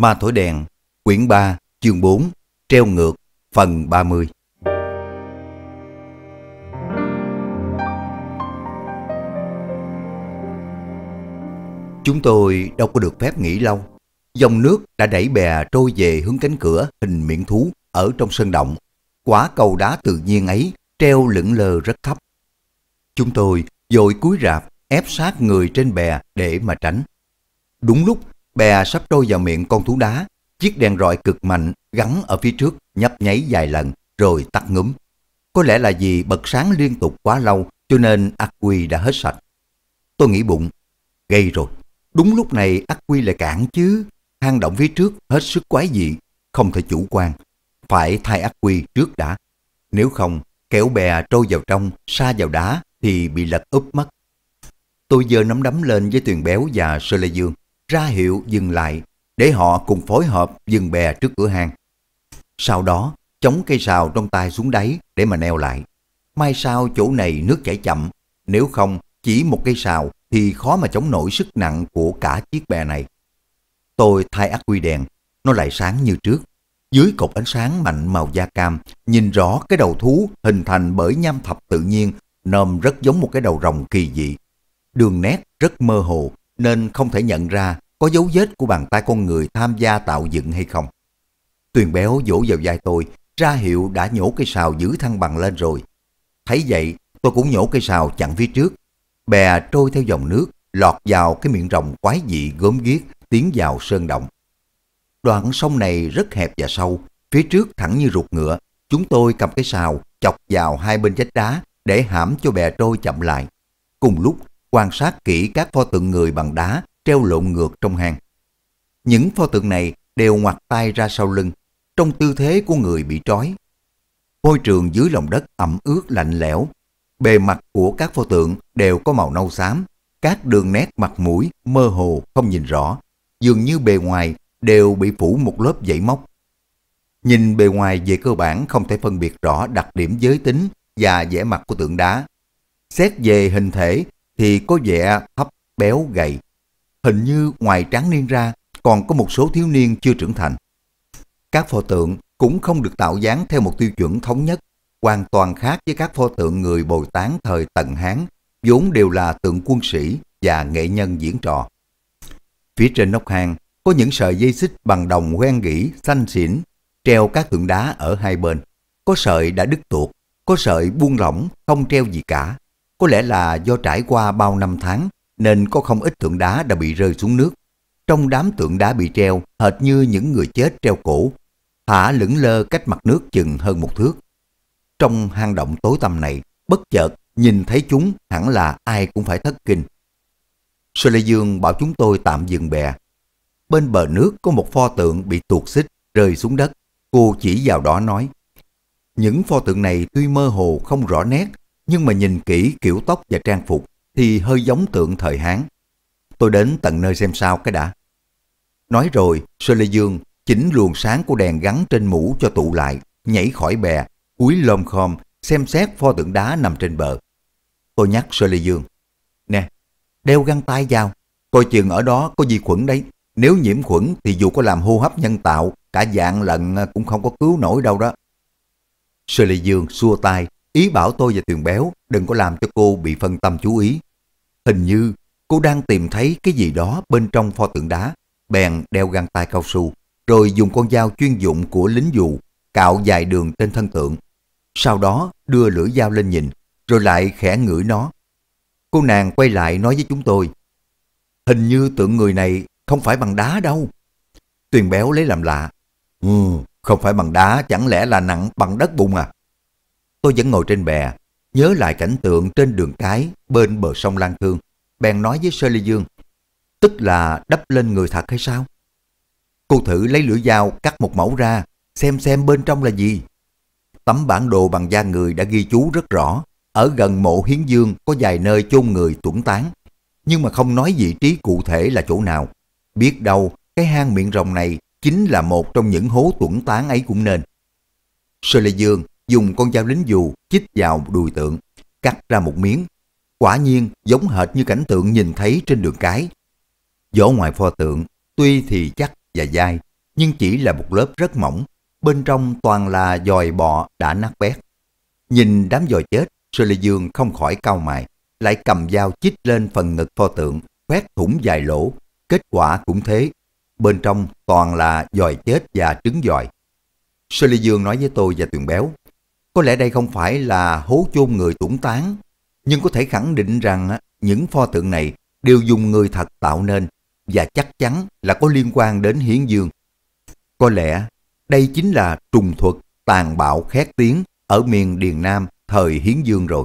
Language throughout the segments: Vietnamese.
Ma Thổi Đèn, quyển 3, chương 4, treo ngược, phần 30. Chúng tôi đâu có được phép nghỉ lâu. Dòng nước đã đẩy bè trôi về hướng cánh cửa hình miệng thú ở trong sân động. Quả cầu đá tự nhiên ấy treo lững lờ rất thấp. Chúng tôi dội cúi rạp ép sát người trên bè để mà tránh. Đúng lúc bè sắp trôi vào miệng con thú đá, chiếc đèn rọi cực mạnh gắn ở phía trước nhấp nháy vài lần rồi tắt ngấm. Có lẽ là vì bật sáng liên tục quá lâu cho nên ác quy đã hết sạch. Tôi nghĩ bụng, gây rồi, đúng lúc này ác quy lại cản chứ, hang động phía trước hết sức quái dị, không thể chủ quan, phải thay ác quy trước đã. Nếu không, kéo bè trôi vào trong, xa vào đá thì bị lật úp mất. Tôi giơ nắm đấm lên với Tuyền Béo và Sơ Lê Dương ra hiệu dừng lại để họ cùng phối hợp dừng bè trước cửa hàng. Sau đó, chống cây sào trong tay xuống đáy để mà neo lại. Mai sau chỗ này nước chảy chậm, nếu không chỉ một cây sào thì khó mà chống nổi sức nặng của cả chiếc bè này. Tôi thay ác quy đèn, nó lại sáng như trước. Dưới cột ánh sáng mạnh màu da cam, nhìn rõ cái đầu thú hình thành bởi nham thập tự nhiên, nôm rất giống một cái đầu rồng kỳ dị. Đường nét rất mơ hồ, nên không thể nhận ra có dấu vết của bàn tay con người tham gia tạo dựng hay không. Tuyền béo vỗ vào vai tôi, ra hiệu đã nhổ cây sào giữ thăng bằng lên rồi. Thấy vậy, tôi cũng nhổ cây sào chặn phía trước. Bè trôi theo dòng nước, lọt vào cái miệng rồng quái dị gớm ghiếc tiến vào sơn động. Đoạn sông này rất hẹp và sâu, phía trước thẳng như ruột ngựa. Chúng tôi cầm cái sào chọc vào hai bên vách đá để hãm cho bè trôi chậm lại. Cùng lúc quan sát kỹ các pho tượng người bằng đá treo lộn ngược trong hang. Những pho tượng này đều ngoặt tay ra sau lưng, trong tư thế của người bị trói. Môi trường dưới lòng đất ẩm ướt lạnh lẽo, bề mặt của các pho tượng đều có màu nâu xám, các đường nét mặt mũi mơ hồ không nhìn rõ, dường như bề ngoài đều bị phủ một lớp dãy móc. Nhìn bề ngoài về cơ bản không thể phân biệt rõ đặc điểm giới tính và vẻ mặt của tượng đá. Xét về hình thể thì có vẻ thấp béo gầy. Hình như ngoài tráng niên ra còn có một số thiếu niên chưa trưởng thành. Các pho tượng cũng không được tạo dáng theo một tiêu chuẩn thống nhất, hoàn toàn khác với các pho tượng người Bồi Tán thời Tần Hán, vốn đều là tượng quân sĩ và nghệ nhân diễn trò. Phía trên nóc hang có những sợi dây xích bằng đồng hoen gỉ, xanh xỉn, treo các tượng đá ở hai bên. Có sợi đã đứt tuột, có sợi buông lỏng, không treo gì cả. Có lẽ là do trải qua bao năm tháng nên có không ít tượng đá đã bị rơi xuống nước. Trong đám tượng đá bị treo, hệt như những người chết treo cổ, thả lững lơ cách mặt nước chừng hơn một thước. Trong hang động tối tăm này, bất chợt nhìn thấy chúng hẳn là ai cũng phải thất kinh. Sơ Lê Dương bảo chúng tôi tạm dừng bè. Bên bờ nước có một pho tượng bị tuột xích rơi xuống đất. Cô chỉ vào đó nói, những pho tượng này tuy mơ hồ không rõ nét nhưng mà nhìn kỹ kiểu tóc và trang phục thì hơi giống tượng thời Hán. Tôi đến tận nơi xem sao cái đã. Nói rồi, Sơ Lê Dương chỉnh luồng sáng của đèn gắn trên mũ cho tụ lại, nhảy khỏi bè, cúi lom khom xem xét pho tượng đá nằm trên bờ. Tôi nhắc Sơ Lê Dương, nè, đeo găng tay vào, coi chừng ở đó có vi khuẩn đấy. Nếu nhiễm khuẩn thì dù có làm hô hấp nhân tạo, cả dạng lận cũng không có cứu nổi đâu đó. Sơ Lê Dương xua tay, Ý bảo tôi và Tuyền Béo đừng có làm cho cô bị phân tâm chú ý. Hình như cô đang tìm thấy cái gì đó bên trong pho tượng đá, bèn đeo găng tay cao su, rồi dùng con dao chuyên dụng của lính dù cạo dài đường trên thân tượng. Sau đó đưa lưỡi dao lên nhìn, rồi lại khẽ ngửi nó. Cô nàng quay lại nói với chúng tôi, hình như tượng người này không phải bằng đá đâu. Tuyền béo lấy làm lạ, ừ, không phải bằng đá chẳng lẽ là nặng bằng đất bùn à? Tôi vẫn ngồi trên bè, nhớ lại cảnh tượng trên đường cái bên bờ sông Lan Thương. Bèn nói với Sơ Ly Dương, tức là đắp lên người thật hay sao? Cô thử lấy lưỡi dao cắt một mẫu ra, xem xem bên trong là gì. Tấm bản đồ bằng da người đã ghi chú rất rõ, ở gần mộ hiến dương có vài nơi chôn người tuẩn tán, nhưng mà không nói vị trí cụ thể là chỗ nào. Biết đâu, cái hang miệng rồng này chính là một trong những hố tuẩn tán ấy cũng nên. Sơ Lê Dương dùng con dao lính dù chích vào đùi tượng, cắt ra một miếng. Quả nhiên giống hệt như cảnh tượng nhìn thấy trên đường cái. Vỏ ngoài pho tượng, tuy thì chắc và dai, nhưng chỉ là một lớp rất mỏng, bên trong toàn là dòi bọ đã nát bét. Nhìn đám dòi chết, Sơ Lê Dương không khỏi cau mày, lại cầm dao chích lên phần ngực pho tượng, khoét thủng dài lỗ, kết quả cũng thế. Bên trong toàn là dòi chết và trứng dòi. Sơ Lê Dương nói với tôi và Tuyền Béo, có lẽ đây không phải là hố chôn người tủng tán, nhưng có thể khẳng định rằng những pho tượng này đều dùng người thật tạo nên và chắc chắn là có liên quan đến hiến dương. Có lẽ đây chính là trùng thuật tàn bạo khét tiếng ở miền Điền Nam thời hiến dương rồi.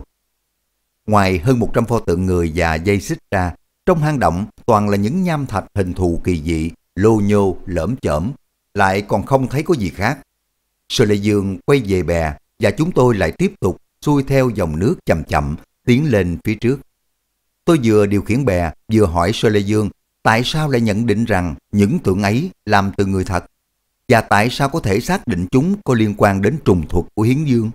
Ngoài hơn 100 pho tượng người và dây xích ra, trong hang động toàn là những nham thạch hình thù kỳ dị, lô nhô, lởm chởm, lại còn không thấy có gì khác. Sở Lệ Dương quay về bè, và chúng tôi lại tiếp tục xuôi theo dòng nước chậm chậm tiến lên phía trước. Tôi vừa điều khiển bè, vừa hỏi Sơ Lê Dương tại sao lại nhận định rằng những tượng ấy làm từ người thật và tại sao có thể xác định chúng có liên quan đến trùng thuật của Hiến Dương.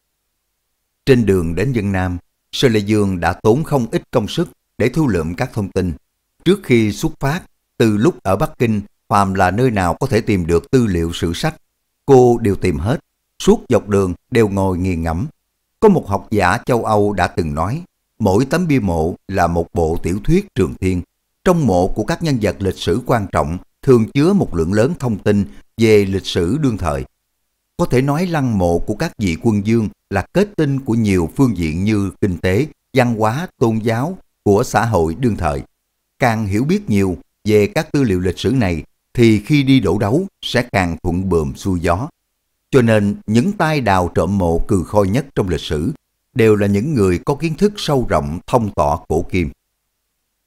Trên đường đến Vân Nam, Sơ Lê Dương đã tốn không ít công sức để thu lượm các thông tin. Trước khi xuất phát, từ lúc ở Bắc Kinh, phàm là nơi nào có thể tìm được tư liệu sử sách, cô đều tìm hết suốt dọc đường đều ngồi nghiền ngẫm. Có một học giả châu Âu đã từng nói, mỗi tấm bia mộ là một bộ tiểu thuyết trường thiên. Trong mộ của các nhân vật lịch sử quan trọng thường chứa một lượng lớn thông tin về lịch sử đương thời. Có thể nói lăng mộ của các vị quân dương là kết tinh của nhiều phương diện như kinh tế, văn hóa, tôn giáo của xã hội đương thời. Càng hiểu biết nhiều về các tư liệu lịch sử này thì khi đi đổ đấu sẽ càng thuận bườm xuôi gió. Cho nên những tai đào trộm mộ cừ khôi nhất trong lịch sử đều là những người có kiến thức sâu rộng thông tỏ cổ kim.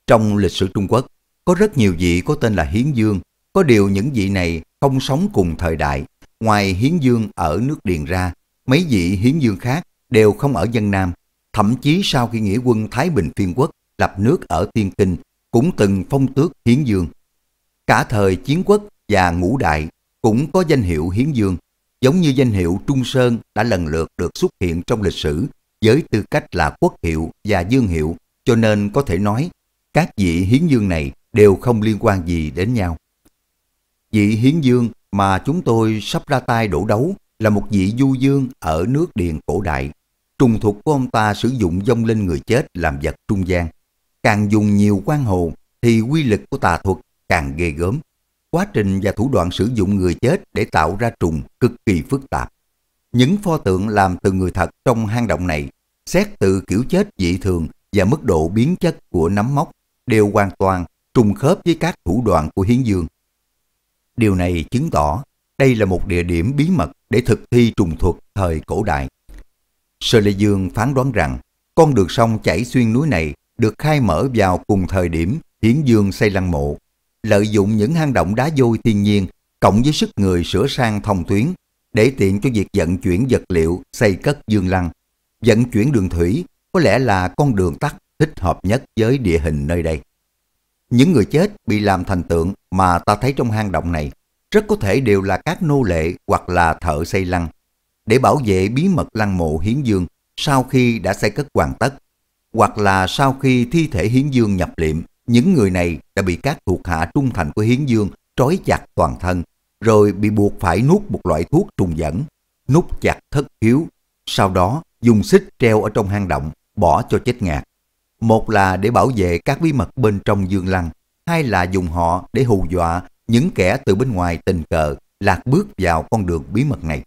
Trong lịch sử Trung Quốc, có rất nhiều vị có tên là Hiến Dương, có điều những vị này không sống cùng thời đại. Ngoài Hiến Dương ở nước Điền ra, mấy vị Hiến Dương khác đều không ở dân Nam. Thậm chí sau khi nghĩa quân Thái Bình Phiên Quốc lập nước ở Thiên Kinh, cũng từng phong tước Hiến Dương. Cả thời chiến quốc và ngũ đại cũng có danh hiệu Hiến Dương giống như danh hiệu Trung Sơn đã lần lượt được xuất hiện trong lịch sử với tư cách là quốc hiệu và dương hiệu, cho nên có thể nói các vị hiến dương này đều không liên quan gì đến nhau. Vị hiến dương mà chúng tôi sắp ra tay đổ đấu là một vị du dương ở nước Điền cổ đại. Trùng thuộc của ông ta sử dụng dông linh người chết làm vật trung gian. Càng dùng nhiều quan hồ thì quy lực của tà thuật càng ghê gớm quá trình và thủ đoạn sử dụng người chết để tạo ra trùng cực kỳ phức tạp. Những pho tượng làm từ người thật trong hang động này, xét từ kiểu chết dị thường và mức độ biến chất của nấm mốc đều hoàn toàn trùng khớp với các thủ đoạn của Hiến Dương. Điều này chứng tỏ đây là một địa điểm bí mật để thực thi trùng thuật thời cổ đại. Sơ Lê Dương phán đoán rằng con đường sông chảy xuyên núi này được khai mở vào cùng thời điểm Hiến Dương xây lăng mộ lợi dụng những hang động đá vôi thiên nhiên cộng với sức người sửa sang thông tuyến để tiện cho việc vận chuyển vật liệu xây cất dương lăng. Vận chuyển đường thủy có lẽ là con đường tắt thích hợp nhất với địa hình nơi đây. Những người chết bị làm thành tượng mà ta thấy trong hang động này rất có thể đều là các nô lệ hoặc là thợ xây lăng. Để bảo vệ bí mật lăng mộ hiến dương sau khi đã xây cất hoàn tất, hoặc là sau khi thi thể hiến dương nhập liệm những người này đã bị các thuộc hạ trung thành của Hiến Dương trói chặt toàn thân, rồi bị buộc phải nuốt một loại thuốc trùng dẫn, nút chặt thất hiếu, sau đó dùng xích treo ở trong hang động, bỏ cho chết ngạt. Một là để bảo vệ các bí mật bên trong dương lăng, hai là dùng họ để hù dọa những kẻ từ bên ngoài tình cờ lạc bước vào con đường bí mật này.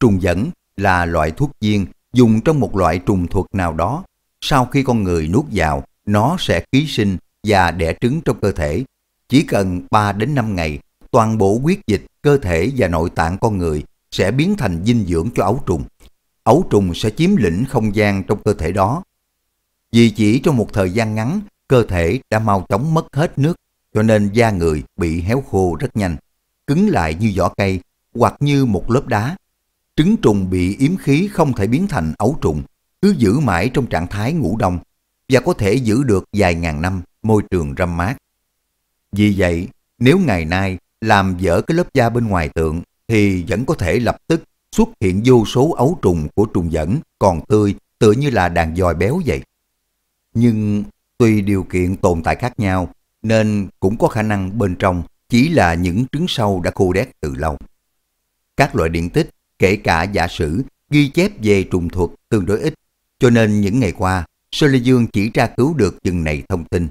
Trùng dẫn là loại thuốc viên dùng trong một loại trùng thuật nào đó. Sau khi con người nuốt vào, nó sẽ ký sinh và đẻ trứng trong cơ thể. Chỉ cần 3 đến 5 ngày, toàn bộ huyết dịch, cơ thể và nội tạng con người sẽ biến thành dinh dưỡng cho ấu trùng. Ấu trùng sẽ chiếm lĩnh không gian trong cơ thể đó. Vì chỉ trong một thời gian ngắn, cơ thể đã mau chóng mất hết nước, cho nên da người bị héo khô rất nhanh, cứng lại như vỏ cây hoặc như một lớp đá. Trứng trùng bị yếm khí không thể biến thành ấu trùng, cứ giữ mãi trong trạng thái ngủ đông và có thể giữ được vài ngàn năm môi trường râm mát. Vì vậy, nếu ngày nay làm dở cái lớp da bên ngoài tượng thì vẫn có thể lập tức xuất hiện vô số ấu trùng của trùng dẫn còn tươi tựa như là đàn dòi béo vậy. Nhưng tuy điều kiện tồn tại khác nhau nên cũng có khả năng bên trong chỉ là những trứng sâu đã khô đét từ lâu. Các loại điện tích, kể cả giả sử, ghi chép về trùng thuật tương đối ít, cho nên những ngày qua Sơ Lê Dương chỉ tra cứu được chừng này thông tin.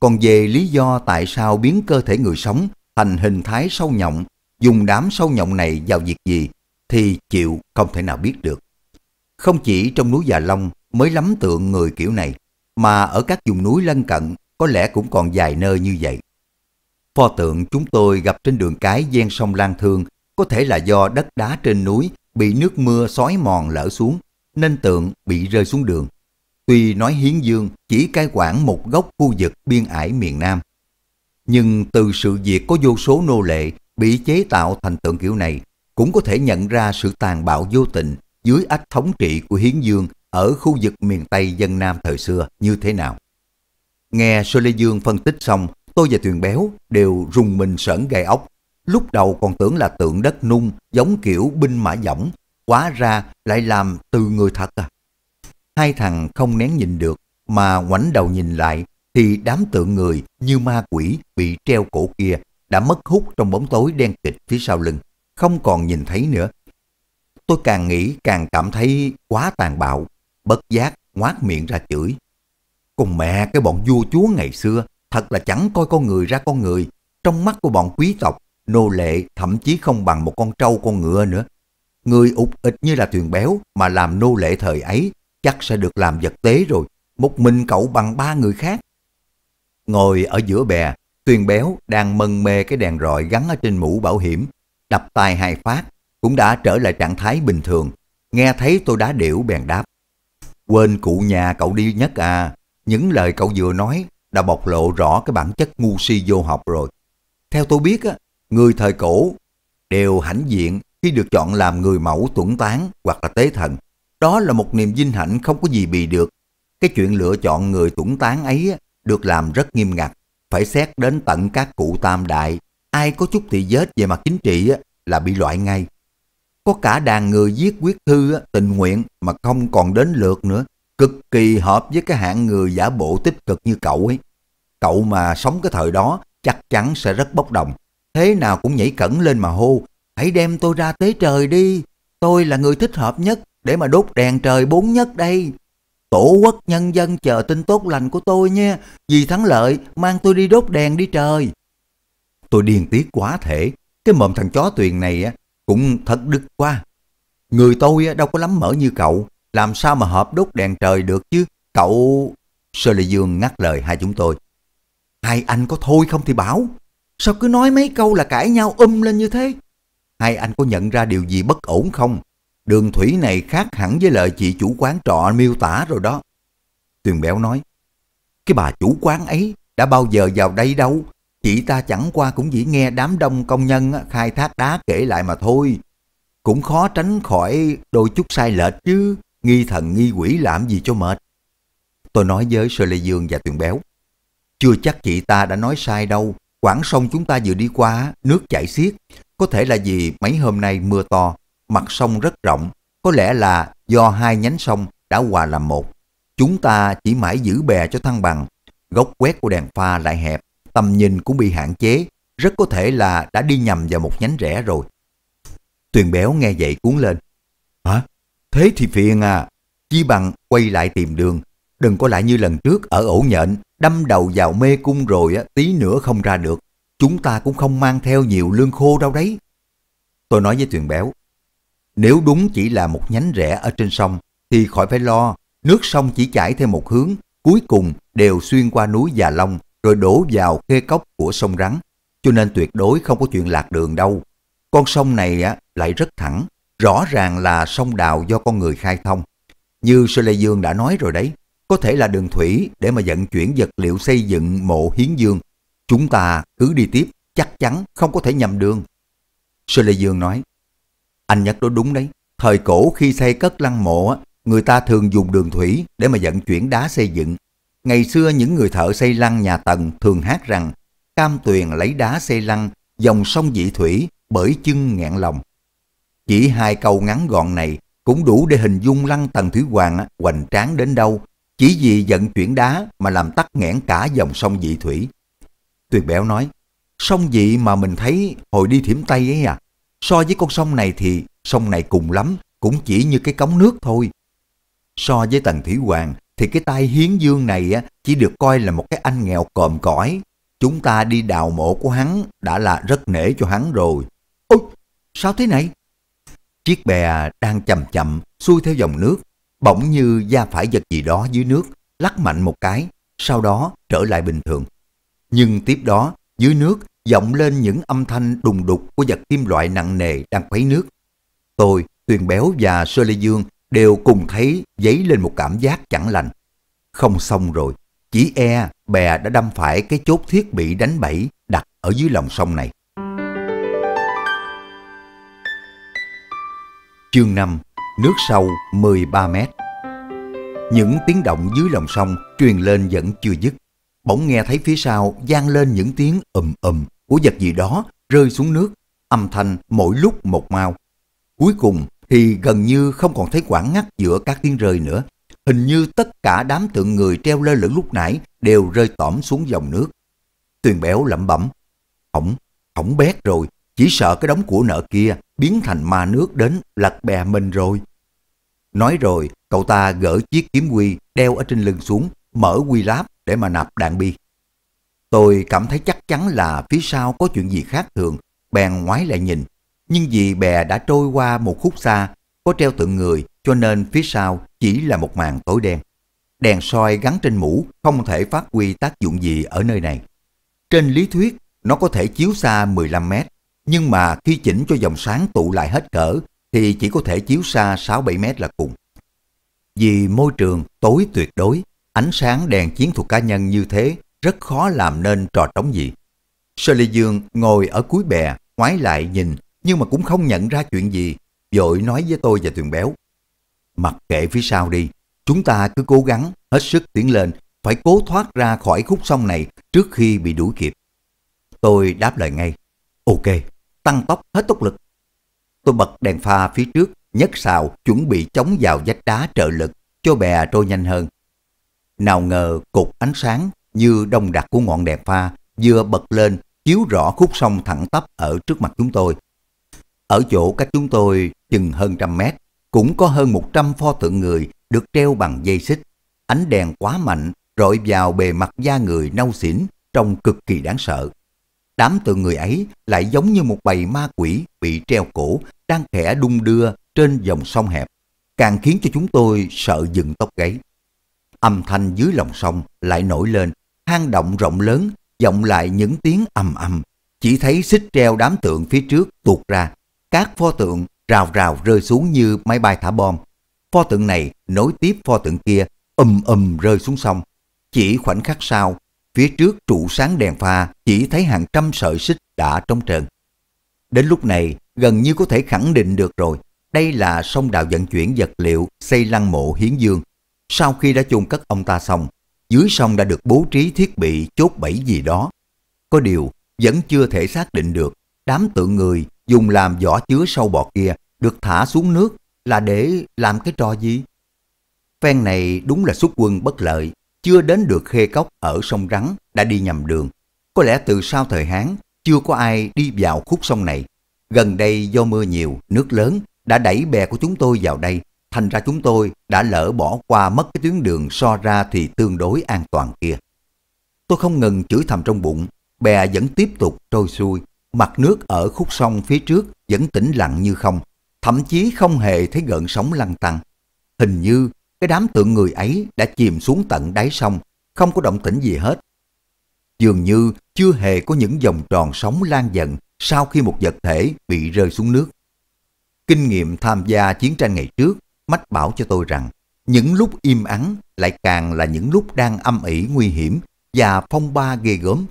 Còn về lý do tại sao biến cơ thể người sống thành hình thái sâu nhộng, dùng đám sâu nhộng này vào việc gì, thì chịu không thể nào biết được. Không chỉ trong núi Già Long mới lắm tượng người kiểu này, mà ở các vùng núi lân cận có lẽ cũng còn vài nơi như vậy. Pho tượng chúng tôi gặp trên đường cái ven sông Lan Thương có thể là do đất đá trên núi bị nước mưa xói mòn lở xuống, nên tượng bị rơi xuống đường. Tuy nói Hiến Dương chỉ cai quản một góc khu vực biên ải miền Nam, nhưng từ sự việc có vô số nô lệ bị chế tạo thành tượng kiểu này cũng có thể nhận ra sự tàn bạo vô tình dưới ách thống trị của Hiến Dương ở khu vực miền Tây dân Nam thời xưa như thế nào. Nghe Sơ Lê Dương phân tích xong, tôi và thuyền Béo đều rùng mình sởn gai ốc. Lúc đầu còn tưởng là tượng đất nung giống kiểu binh mã dõng, quá ra lại làm từ người thật à hai thằng không nén nhìn được mà ngoảnh đầu nhìn lại thì đám tượng người như ma quỷ bị treo cổ kia đã mất hút trong bóng tối đen kịch phía sau lưng, không còn nhìn thấy nữa. Tôi càng nghĩ càng cảm thấy quá tàn bạo, bất giác ngoác miệng ra chửi. Cùng mẹ cái bọn vua chúa ngày xưa thật là chẳng coi con người ra con người, trong mắt của bọn quý tộc, nô lệ thậm chí không bằng một con trâu con ngựa nữa. Người ục ịch như là thuyền béo mà làm nô lệ thời ấy chắc sẽ được làm vật tế rồi, một mình cậu bằng ba người khác. Ngồi ở giữa bè, Tuyền Béo đang mân mê cái đèn rọi gắn ở trên mũ bảo hiểm, đập tay hai phát, cũng đã trở lại trạng thái bình thường. Nghe thấy tôi đá điểu bèn đáp. Quên cụ nhà cậu đi nhất à, những lời cậu vừa nói đã bộc lộ rõ cái bản chất ngu si vô học rồi. Theo tôi biết, á, người thời cổ đều hãnh diện khi được chọn làm người mẫu tuẩn tán hoặc là tế thần. Đó là một niềm vinh hạnh không có gì bị được. Cái chuyện lựa chọn người tuẩn tán ấy được làm rất nghiêm ngặt, phải xét đến tận các cụ tam đại. Ai có chút thị vết về mặt chính trị là bị loại ngay. Có cả đàn người viết quyết thư tình nguyện mà không còn đến lượt nữa. Cực kỳ hợp với cái hạng người giả bộ tích cực như cậu ấy. Cậu mà sống cái thời đó chắc chắn sẽ rất bốc đồng. Thế nào cũng nhảy cẩn lên mà hô, hãy đem tôi ra tế trời đi, tôi là người thích hợp nhất, để mà đốt đèn trời bốn nhất đây. Tổ quốc nhân dân chờ tin tốt lành của tôi nha, vì thắng lợi mang tôi đi đốt đèn đi trời. Tôi điên tiếc quá thể, cái mồm thằng chó tuyền này á cũng thật đứt quá. Người tôi á đâu có lắm mở như cậu, làm sao mà hợp đốt đèn trời được chứ, cậu... Sơ Lê Dương ngắt lời hai chúng tôi. Hai anh có thôi không thì bảo, sao cứ nói mấy câu là cãi nhau um lên như thế? Hai anh có nhận ra điều gì bất ổn không? Đường thủy này khác hẳn với lời chị chủ quán trọ miêu tả rồi đó. Tuyền Béo nói, cái bà chủ quán ấy đã bao giờ vào đây đâu. Chị ta chẳng qua cũng chỉ nghe đám đông công nhân khai thác đá kể lại mà thôi. Cũng khó tránh khỏi đôi chút sai lệch chứ, nghi thần nghi quỷ làm gì cho mệt. Tôi nói với Sơ Lê Dương và Tuyền Béo, chưa chắc chị ta đã nói sai đâu. Quảng sông chúng ta vừa đi qua, nước chảy xiết. Có thể là vì mấy hôm nay mưa to, mặt sông rất rộng, có lẽ là do hai nhánh sông đã hòa làm một. Chúng ta chỉ mãi giữ bè cho thăng bằng, gốc quét của đèn pha lại hẹp, tầm nhìn cũng bị hạn chế, rất có thể là đã đi nhầm vào một nhánh rẽ rồi. Tuyền béo nghe vậy cuốn lên. Hả? Thế thì phiền à. Chi bằng quay lại tìm đường, đừng có lại như lần trước ở ổ nhện, đâm đầu vào mê cung rồi á, tí nữa không ra được. Chúng ta cũng không mang theo nhiều lương khô đâu đấy. Tôi nói với Tuyền béo, nếu đúng chỉ là một nhánh rẽ ở trên sông, thì khỏi phải lo, nước sông chỉ chảy theo một hướng, cuối cùng đều xuyên qua núi Già Long rồi đổ vào khê cốc của sông Rắn, cho nên tuyệt đối không có chuyện lạc đường đâu. Con sông này á, lại rất thẳng, rõ ràng là sông đào do con người khai thông. Như Sơ Lê Dương đã nói rồi đấy, có thể là đường thủy để mà vận chuyển vật liệu xây dựng mộ hiến dương. Chúng ta cứ đi tiếp, chắc chắn không có thể nhầm đường. Sơ Lê Dương nói, anh nhắc nói đúng đấy, thời cổ khi xây cất lăng mộ, người ta thường dùng đường thủy để mà vận chuyển đá xây dựng. Ngày xưa những người thợ xây lăng nhà tầng thường hát rằng Cam Tuyền lấy đá xây lăng, dòng sông dị thủy bởi chân ngạn lòng. Chỉ hai câu ngắn gọn này cũng đủ để hình dung lăng Tần Thủy Hoàng hoành tráng đến đâu, chỉ vì vận chuyển đá mà làm tắc nghẽn cả dòng sông dị thủy. Tuyệt béo nói, sông dị mà mình thấy hồi đi thiểm Tây ấy à, So với con sông này thì sông này cùng lắm cũng chỉ như cái cống nước thôi. So với Tần Thủy Hoàng thì cái tay hiến dương này á, chỉ được coi là một cái anh nghèo còm cõi. Chúng ta đi đào mộ của hắn đã là rất nể cho hắn rồi. Ôi, sao thế này? Chiếc bè đang chậm chậm xuôi theo dòng nước, bỗng như da phải vật gì đó dưới nước, lắc mạnh một cái, sau đó trở lại bình thường. Nhưng tiếp đó, dưới nước vọng lên những âm thanh đùng đục của vật kim loại nặng nề đang khuấy nước. Tôi, Tuyền Béo và Sơ Lê Dương đều cùng thấy dấy lên một cảm giác chẳng lành. Không xong rồi, chỉ e bè đã đâm phải cái chốt thiết bị đánh bẫy đặt ở dưới lòng sông này. Chương 5 Nước sâu 13 mét Những tiếng động dưới lòng sông truyền lên vẫn chưa dứt. Bỗng nghe thấy phía sau vang lên những tiếng ầm ầm của vật gì đó rơi xuống nước, âm thanh mỗi lúc một mau. Cuối cùng thì gần như không còn thấy quãng ngắt giữa các tiếng rơi nữa. Hình như tất cả đám tượng người treo lơ lửng lúc nãy đều rơi tỏm xuống dòng nước. Tuyền béo lẩm bẩm, hỏng, hỏng bét rồi, chỉ sợ cái đống của nợ kia biến thành ma nước đến lật bè mình rồi. Nói rồi, cậu ta gỡ chiếc kiếm quy đeo ở trên lưng xuống, mở quy láp để mà nạp đạn bi. Tôi cảm thấy chắc chắn là phía sau có chuyện gì khác thường, bèn ngoái lại nhìn. Nhưng vì bè đã trôi qua một khúc xa, có treo tượng người cho nên phía sau chỉ là một màn tối đen. Đèn soi gắn trên mũ không thể phát huy tác dụng gì ở nơi này. Trên lý thuyết, nó có thể chiếu xa 15 mét, nhưng mà khi chỉnh cho dòng sáng tụ lại hết cỡ thì chỉ có thể chiếu xa 6-7 mét là cùng. Vì môi trường tối tuyệt đối, ánh sáng đèn chiến thuật cá nhân như thế rất khó làm nên trò trống gì. Sơ Lê Dương ngồi ở cuối bè, ngoái lại nhìn, nhưng mà cũng không nhận ra chuyện gì, vội nói với tôi và thuyền Béo. Mặc kệ phía sau đi, chúng ta cứ cố gắng, hết sức tiến lên, phải cố thoát ra khỏi khúc sông này trước khi bị đuổi kịp. Tôi đáp lời ngay, ok, tăng tốc hết tốc lực. Tôi bật đèn pha phía trước, nhấc xào, chuẩn bị chống vào vách đá trợ lực, cho bè trôi nhanh hơn. Nào ngờ cục ánh sáng như đông đặc của ngọn đèn pha vừa bật lên chiếu rõ khúc sông thẳng tắp ở trước mặt chúng tôi. Ở chỗ cách chúng tôi chừng hơn trăm mét, cũng có hơn một trăm pho tượng người được treo bằng dây xích. Ánh đèn quá mạnh, rọi vào bề mặt da người nâu xỉn, trông cực kỳ đáng sợ. Đám tượng người ấy lại giống như một bầy ma quỷ bị treo cổ, đang khẽ đung đưa trên dòng sông hẹp, càng khiến cho chúng tôi sợ dựng tóc gáy. Âm thanh dưới lòng sông lại nổi lên, hang động rộng lớn, vọng lại những tiếng ầm ầm. Chỉ thấy xích treo đám tượng phía trước tuột ra, các pho tượng rào rào rơi xuống như máy bay thả bom. Pho tượng này nối tiếp pho tượng kia, ầm ầm rơi xuống sông. Chỉ khoảnh khắc sau, phía trước trụ sáng đèn pha chỉ thấy hàng trăm sợi xích đã trống trơn. Đến lúc này, gần như có thể khẳng định được rồi, đây là sông đào vận chuyển vật liệu xây lăng mộ hiến dương. Sau khi đã chôn cất ông ta xong, dưới sông đã được bố trí thiết bị chốt bẫy gì đó. Có điều, vẫn chưa thể xác định được đám tượng người dùng làm vỏ chứa sâu bọt kia được thả xuống nước là để làm cái trò gì? Phen này đúng là xuất quân bất lợi, chưa đến được khê cốc ở sông Rắn đã đi nhầm đường. Có lẽ từ sau thời Hán chưa có ai đi vào khúc sông này. Gần đây do mưa nhiều, nước lớn đã đẩy bè của chúng tôi vào đây thành ra chúng tôi đã lỡ bỏ qua mất cái tuyến đường so ra thì tương đối an toàn kia. Tôi không ngừng chửi thầm trong bụng, bè vẫn tiếp tục trôi xuôi, mặt nước ở khúc sông phía trước vẫn tĩnh lặng như không, thậm chí không hề thấy gợn sóng lăn tăn. Hình như cái đám tượng người ấy đã chìm xuống tận đáy sông, không có động tĩnh gì hết. Dường như chưa hề có những dòng tròn sóng lan dần sau khi một vật thể bị rơi xuống nước. Kinh nghiệm tham gia chiến tranh ngày trước mách bảo cho tôi rằng những lúc im ắng lại càng là những lúc đang âm ỉ nguy hiểm và phong ba ghê gớm.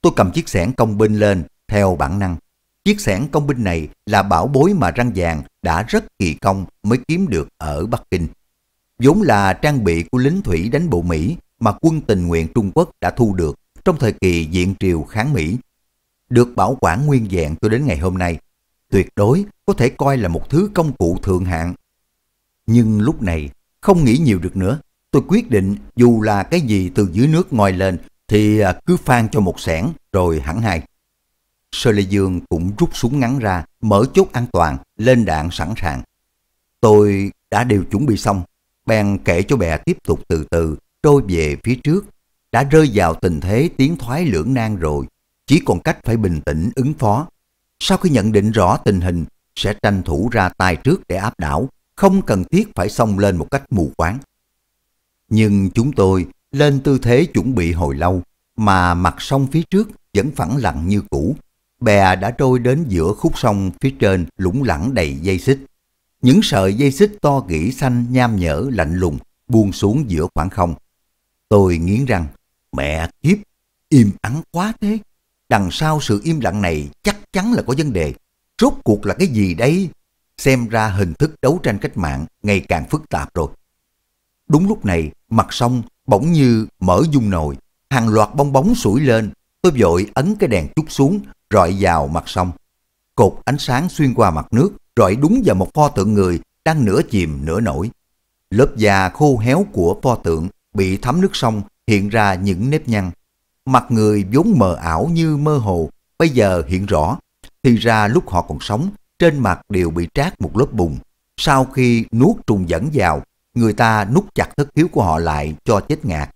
Tôi cầm chiếc xẻng công binh lên theo bản năng. Chiếc xẻng công binh này là bảo bối mà răng vàng đã rất kỳ công mới kiếm được ở Bắc Kinh. vốn là trang bị của lính thủy đánh bộ Mỹ mà quân tình nguyện Trung Quốc đã thu được trong thời kỳ diện triều kháng Mỹ. Được bảo quản nguyên vẹn cho đến ngày hôm nay, tuyệt đối có thể coi là một thứ công cụ thượng hạng nhưng lúc này không nghĩ nhiều được nữa. Tôi quyết định dù là cái gì từ dưới nước ngoi lên thì à, cứ phan cho một sẻn rồi hẳn hai. Sơ Lê Dương cũng rút súng ngắn ra, mở chốt an toàn, lên đạn sẵn sàng. Tôi đã đều chuẩn bị xong, bèn kể cho bè tiếp tục từ từ trôi về phía trước. Đã rơi vào tình thế tiến thoái lưỡng nan rồi, chỉ còn cách phải bình tĩnh ứng phó. Sau khi nhận định rõ tình hình, sẽ tranh thủ ra tay trước để áp đảo, không cần thiết phải xông lên một cách mù quáng. Nhưng chúng tôi lên tư thế chuẩn bị hồi lâu, mà mặt sông phía trước vẫn phẳng lặng như cũ. Bè đã trôi đến giữa khúc sông phía trên lũng lẳng đầy dây xích. Những sợi dây xích to gỉ xanh nham nhở lạnh lùng buông xuống giữa khoảng không. Tôi nghiến răng, mẹ kiếp, im ắng quá thế. Đằng sau sự im lặng này chắc chắn là có vấn đề. Rốt cuộc là cái gì đây? xem ra hình thức đấu tranh cách mạng ngày càng phức tạp rồi. Đúng lúc này, mặt sông bỗng như mở dung nồi, hàng loạt bong bóng sủi lên, tôi vội ấn cái đèn chút xuống, rọi vào mặt sông. Cột ánh sáng xuyên qua mặt nước, rọi đúng vào một pho tượng người đang nửa chìm nửa nổi. Lớp da khô héo của pho tượng bị thấm nước sông hiện ra những nếp nhăn. Mặt người vốn mờ ảo như mơ hồ, bây giờ hiện rõ. Thì ra lúc họ còn sống, trên mặt đều bị trát một lớp bùn. Sau khi nuốt trùng dẫn vào, người ta nút chặt thất hiếu của họ lại cho chết ngạt.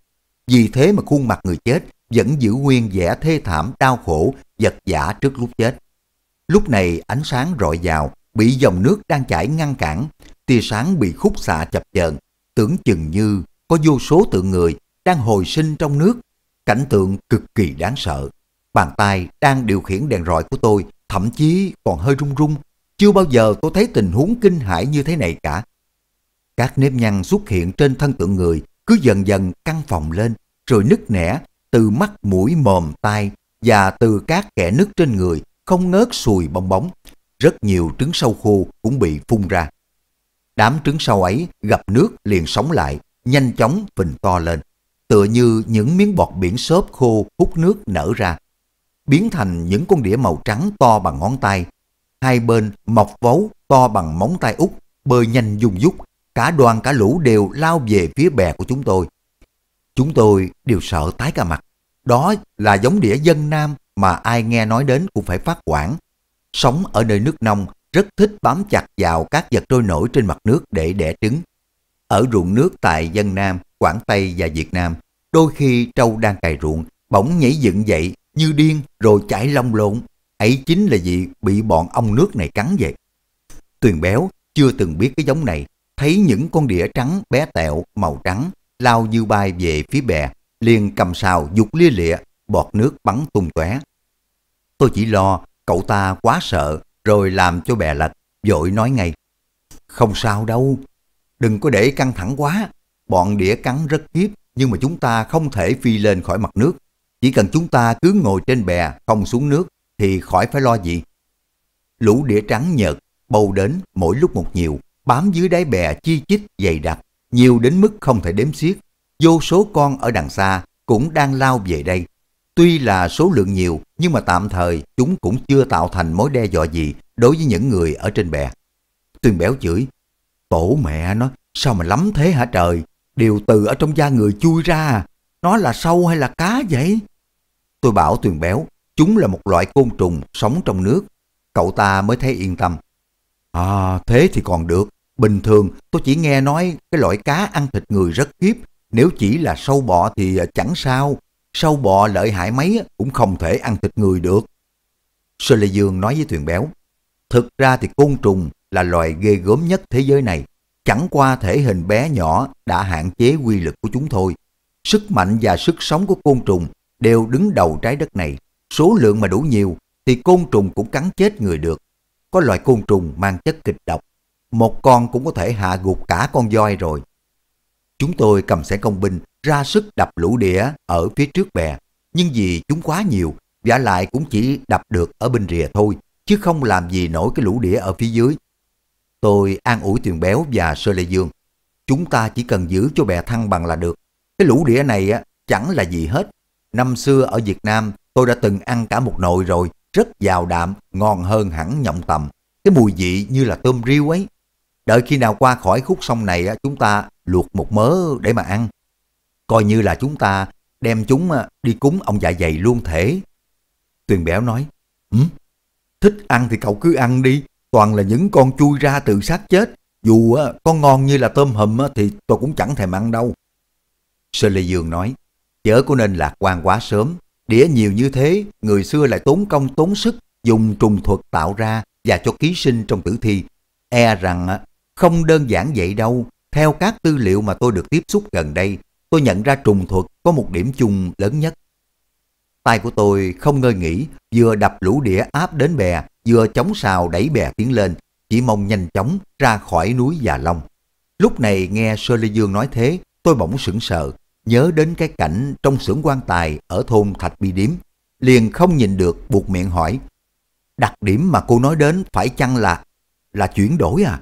Vì thế mà khuôn mặt người chết vẫn giữ nguyên vẻ thê thảm đau khổ, vật giả trước lúc chết. Lúc này ánh sáng rọi vào, bị dòng nước đang chảy ngăn cản, tia sáng bị khúc xạ chập chờn, tưởng chừng như có vô số tượng người đang hồi sinh trong nước. Cảnh tượng cực kỳ đáng sợ. Bàn tay đang điều khiển đèn rọi của tôi thậm chí còn hơi rung rung chưa bao giờ tôi thấy tình huống kinh hãi như thế này cả. Các nếp nhăn xuất hiện trên thân tượng người cứ dần dần căng phòng lên, rồi nứt nẻ từ mắt mũi mồm tai và từ các kẻ nứt trên người không ngớt sùi bong bóng. Rất nhiều trứng sâu khô cũng bị phun ra. Đám trứng sâu ấy gặp nước liền sống lại, nhanh chóng phình to lên. Tựa như những miếng bọt biển xốp khô hút nước nở ra. Biến thành những con đĩa màu trắng to bằng ngón tay hai bên mọc vấu to bằng móng tay út, bơi nhanh dung dút, cả đoàn cả lũ đều lao về phía bè của chúng tôi. Chúng tôi đều sợ tái cả mặt. Đó là giống đĩa dân nam mà ai nghe nói đến cũng phải phát quản. Sống ở nơi nước nông rất thích bám chặt vào các vật trôi nổi trên mặt nước để đẻ trứng. Ở ruộng nước tại dân Nam, Quảng Tây và Việt Nam, đôi khi trâu đang cày ruộng, bỗng nhảy dựng dậy như điên rồi chạy lông lộn ấy chính là gì bị bọn ong nước này cắn vậy. Tuyền béo chưa từng biết cái giống này, thấy những con đĩa trắng bé tẹo màu trắng lao như bay về phía bè, liền cầm sào dục lia lịa, bọt nước bắn tung tóe. Tôi chỉ lo cậu ta quá sợ rồi làm cho bè lệch, vội nói ngay. Không sao đâu, đừng có để căng thẳng quá, bọn đĩa cắn rất hiếp nhưng mà chúng ta không thể phi lên khỏi mặt nước. Chỉ cần chúng ta cứ ngồi trên bè không xuống nước thì khỏi phải lo gì. Lũ đĩa trắng nhợt bầu đến mỗi lúc một nhiều, bám dưới đáy bè chi chít dày đặc, nhiều đến mức không thể đếm xiết. Vô số con ở đằng xa cũng đang lao về đây. Tuy là số lượng nhiều nhưng mà tạm thời chúng cũng chưa tạo thành mối đe dọa gì đối với những người ở trên bè. Tuyền béo chửi, tổ mẹ nó sao mà lắm thế hả trời, Điều từ ở trong da người chui ra, à? nó là sâu hay là cá vậy? Tôi bảo Tuyền béo Chúng là một loại côn trùng sống trong nước. Cậu ta mới thấy yên tâm. À, thế thì còn được. Bình thường tôi chỉ nghe nói cái loại cá ăn thịt người rất kiếp. Nếu chỉ là sâu bọ thì à, chẳng sao. Sâu bọ lợi hại mấy cũng không thể ăn thịt người được. Sơ Lê Dương nói với thuyền Béo. Thực ra thì côn trùng là loài ghê gớm nhất thế giới này. Chẳng qua thể hình bé nhỏ đã hạn chế quy lực của chúng thôi. Sức mạnh và sức sống của côn trùng đều đứng đầu trái đất này. Số lượng mà đủ nhiều thì côn trùng cũng cắn chết người được. Có loại côn trùng mang chất kịch độc. Một con cũng có thể hạ gục cả con voi rồi. Chúng tôi cầm sẽ công binh ra sức đập lũ đĩa ở phía trước bè. Nhưng vì chúng quá nhiều, giả lại cũng chỉ đập được ở bên rìa thôi, chứ không làm gì nổi cái lũ đĩa ở phía dưới. Tôi an ủi Tuyền Béo và Sơ Lê Dương. Chúng ta chỉ cần giữ cho bè thăng bằng là được. Cái lũ đĩa này á, chẳng là gì hết. Năm xưa ở Việt Nam Tôi đã từng ăn cả một nồi rồi, rất giàu đạm, ngon hơn hẳn nhộng tầm. Cái mùi vị như là tôm riêu ấy. Đợi khi nào qua khỏi khúc sông này chúng ta luộc một mớ để mà ăn. Coi như là chúng ta đem chúng à, đi cúng ông dạ dày luôn thể. Tuyền Béo nói, ừ, thích ăn thì cậu cứ ăn đi, toàn là những con chui ra tự sát chết. Dù à, có ngon như là tôm hùm thì tôi cũng chẳng thèm ăn đâu. Sơ Lê Dương nói, chớ có nên lạc quan quá sớm, Đĩa nhiều như thế, người xưa lại tốn công tốn sức dùng trùng thuật tạo ra và cho ký sinh trong tử thi. E rằng à, không đơn giản vậy đâu, theo các tư liệu mà tôi được tiếp xúc gần đây, tôi nhận ra trùng thuật có một điểm chung lớn nhất. Tay của tôi không ngơi nghỉ, vừa đập lũ đĩa áp đến bè, vừa chống xào đẩy bè tiến lên, chỉ mong nhanh chóng ra khỏi núi Già Long. Lúc này nghe Sơ Lê Dương nói thế, tôi bỗng sững sờ, nhớ đến cái cảnh trong xưởng quan tài ở thôn Thạch Bi Điếm, liền không nhìn được buộc miệng hỏi. Đặc điểm mà cô nói đến phải chăng là, là chuyển đổi à?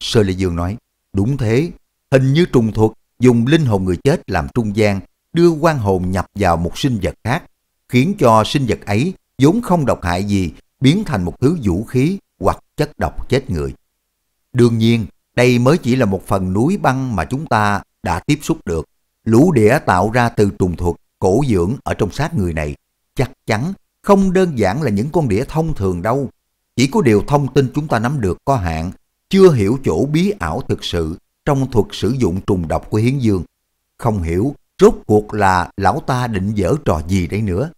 Sơ Lê Dương nói, đúng thế, hình như trùng thuật dùng linh hồn người chết làm trung gian, đưa quan hồn nhập vào một sinh vật khác, khiến cho sinh vật ấy vốn không độc hại gì biến thành một thứ vũ khí hoặc chất độc chết người. Đương nhiên, đây mới chỉ là một phần núi băng mà chúng ta đã tiếp xúc được. Lũ đĩa tạo ra từ trùng thuật, cổ dưỡng ở trong xác người này, chắc chắn không đơn giản là những con đĩa thông thường đâu. Chỉ có điều thông tin chúng ta nắm được có hạn, chưa hiểu chỗ bí ảo thực sự trong thuật sử dụng trùng độc của Hiến Dương. Không hiểu rốt cuộc là lão ta định dở trò gì đấy nữa.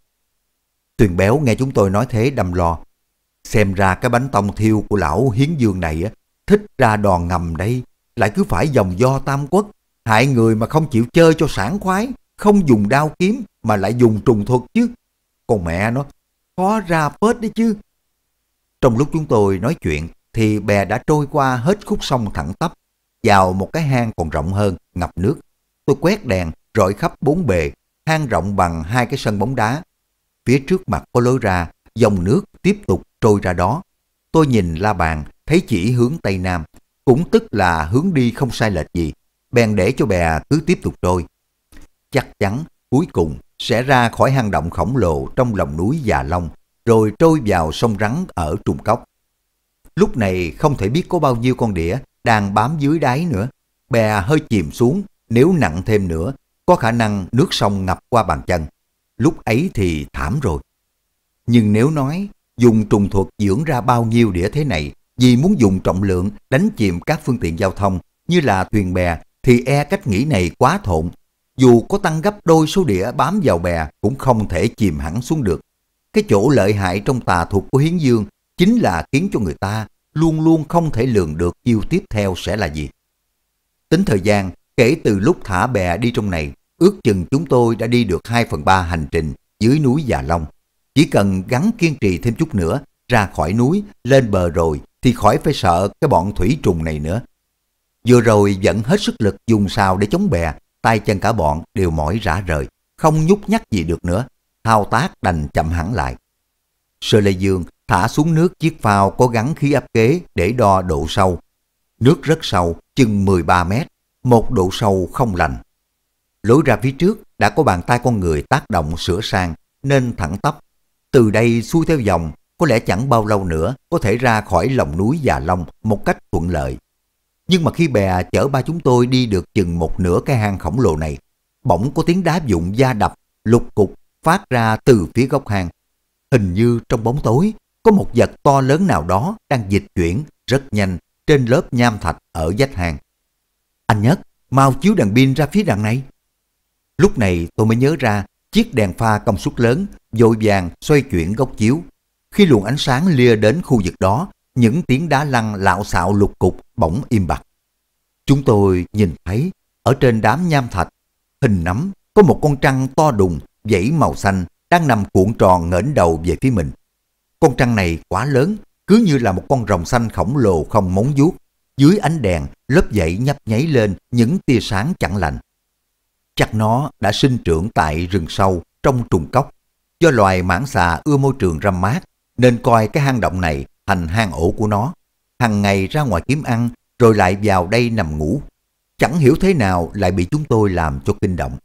Tuyền béo nghe chúng tôi nói thế đâm lo. Xem ra cái bánh tông thiêu của lão Hiến Dương này á, thích ra đòn ngầm đây, lại cứ phải dòng do tam quốc Hại người mà không chịu chơi cho sảng khoái, không dùng đao kiếm mà lại dùng trùng thuật chứ. Còn mẹ nó, khó ra phết đấy chứ. Trong lúc chúng tôi nói chuyện thì bè đã trôi qua hết khúc sông thẳng tắp, vào một cái hang còn rộng hơn, ngập nước. Tôi quét đèn, rọi khắp bốn bề, hang rộng bằng hai cái sân bóng đá. Phía trước mặt có lối ra, dòng nước tiếp tục trôi ra đó. Tôi nhìn la bàn, thấy chỉ hướng Tây Nam, cũng tức là hướng đi không sai lệch gì, bèn để cho bè cứ tiếp tục trôi. Chắc chắn cuối cùng sẽ ra khỏi hang động khổng lồ trong lòng núi Già Long, rồi trôi vào sông rắn ở trùng Cốc. Lúc này không thể biết có bao nhiêu con đĩa đang bám dưới đáy nữa. Bè hơi chìm xuống, nếu nặng thêm nữa, có khả năng nước sông ngập qua bàn chân. Lúc ấy thì thảm rồi. Nhưng nếu nói dùng trùng thuật dưỡng ra bao nhiêu đĩa thế này vì muốn dùng trọng lượng đánh chìm các phương tiện giao thông như là thuyền bè thì e cách nghĩ này quá thộn. Dù có tăng gấp đôi số đĩa bám vào bè cũng không thể chìm hẳn xuống được. Cái chỗ lợi hại trong tà thuật của Hiến Dương chính là khiến cho người ta luôn luôn không thể lường được chiêu tiếp theo sẽ là gì. Tính thời gian, kể từ lúc thả bè đi trong này, ước chừng chúng tôi đã đi được 2 phần 3 hành trình dưới núi Già Long. Chỉ cần gắn kiên trì thêm chút nữa, ra khỏi núi, lên bờ rồi thì khỏi phải sợ cái bọn thủy trùng này nữa. Vừa rồi vẫn hết sức lực dùng sao để chống bè, tay chân cả bọn đều mỏi rã rời, không nhúc nhắc gì được nữa, thao tác đành chậm hẳn lại. Sơ Lê Dương thả xuống nước chiếc phao cố gắng khí áp kế để đo độ sâu. Nước rất sâu, chừng 13 mét, một độ sâu không lành. Lối ra phía trước đã có bàn tay con người tác động sửa sang nên thẳng tắp. Từ đây xuôi theo dòng, có lẽ chẳng bao lâu nữa có thể ra khỏi lòng núi Già Long một cách thuận lợi. Nhưng mà khi bè chở ba chúng tôi đi được chừng một nửa cái hang khổng lồ này, bỗng có tiếng đá dụng da đập, lục cục phát ra từ phía góc hang. Hình như trong bóng tối, có một vật to lớn nào đó đang dịch chuyển rất nhanh trên lớp nham thạch ở dách hang. Anh Nhất, mau chiếu đèn pin ra phía đằng này. Lúc này tôi mới nhớ ra chiếc đèn pha công suất lớn, dội vàng xoay chuyển góc chiếu. Khi luồng ánh sáng lia đến khu vực đó những tiếng đá lăn lạo xạo lục cục bỗng im bặt. Chúng tôi nhìn thấy ở trên đám nham thạch, hình nắm có một con trăng to đùng, dãy màu xanh đang nằm cuộn tròn ngẩng đầu về phía mình. Con trăng này quá lớn, cứ như là một con rồng xanh khổng lồ không móng vuốt. Dưới ánh đèn, lớp dãy nhấp nháy lên những tia sáng chẳng lành. Chắc nó đã sinh trưởng tại rừng sâu, trong trùng cốc. Do loài mãng xà ưa môi trường râm mát, nên coi cái hang động này thành hang ổ của nó. Hằng ngày ra ngoài kiếm ăn, rồi lại vào đây nằm ngủ. Chẳng hiểu thế nào lại bị chúng tôi làm cho kinh động.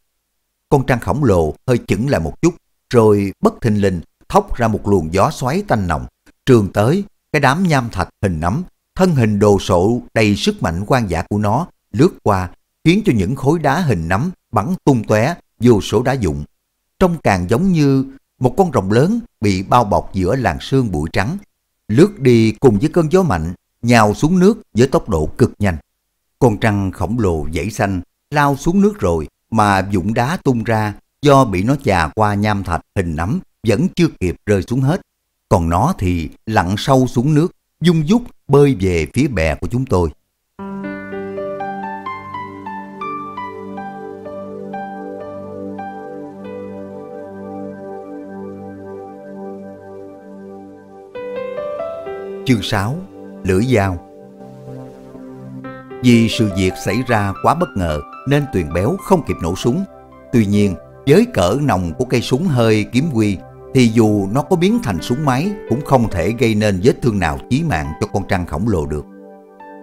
Con trăng khổng lồ hơi chững lại một chút, rồi bất thình lình thốc ra một luồng gió xoáy tanh nồng. Trường tới, cái đám nham thạch hình nấm thân hình đồ sộ đầy sức mạnh quan giả của nó lướt qua, khiến cho những khối đá hình nấm bắn tung tóe vô số đá dụng. Trông càng giống như một con rồng lớn bị bao bọc giữa làn sương bụi trắng, lướt đi cùng với cơn gió mạnh, nhào xuống nước với tốc độ cực nhanh. Con trăng khổng lồ dãy xanh lao xuống nước rồi mà dũng đá tung ra do bị nó chà qua nham thạch hình nắm vẫn chưa kịp rơi xuống hết. Còn nó thì lặn sâu xuống nước, dung dút bơi về phía bè của chúng tôi. Chương 6 Lưỡi dao Vì sự việc xảy ra quá bất ngờ nên Tuyền Béo không kịp nổ súng. Tuy nhiên, với cỡ nòng của cây súng hơi kiếm quy thì dù nó có biến thành súng máy cũng không thể gây nên vết thương nào chí mạng cho con trăng khổng lồ được.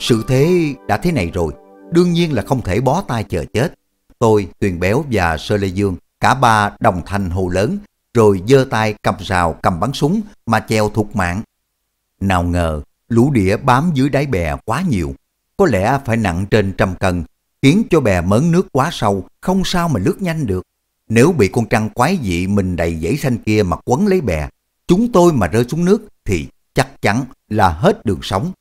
Sự thế đã thế này rồi, đương nhiên là không thể bó tay chờ chết. Tôi, Tuyền Béo và Sơ Lê Dương, cả ba đồng thanh hô lớn, rồi giơ tay cầm rào cầm bắn súng mà treo thục mạng nào ngờ, lũ đĩa bám dưới đáy bè quá nhiều, có lẽ phải nặng trên trăm cân, khiến cho bè mớn nước quá sâu, không sao mà lướt nhanh được. Nếu bị con trăng quái dị mình đầy dãy xanh kia mà quấn lấy bè, chúng tôi mà rơi xuống nước thì chắc chắn là hết đường sống.